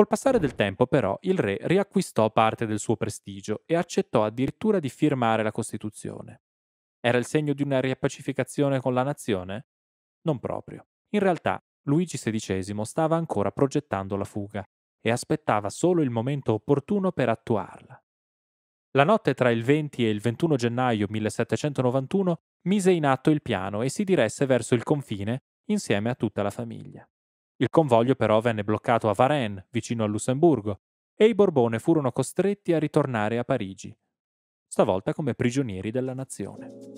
Col passare del tempo, però, il re riacquistò parte del suo prestigio e accettò addirittura di firmare la Costituzione. Era il segno di una riappacificazione con la nazione? Non proprio. In realtà, Luigi XVI stava ancora progettando la fuga e aspettava solo il momento opportuno per attuarla. La notte tra il 20 e il 21 gennaio 1791 mise in atto il piano e si diresse verso il confine insieme a tutta la famiglia. Il convoglio però venne bloccato a Varennes, vicino a Lussemburgo, e i Borbone furono costretti a ritornare a Parigi, stavolta come prigionieri della nazione.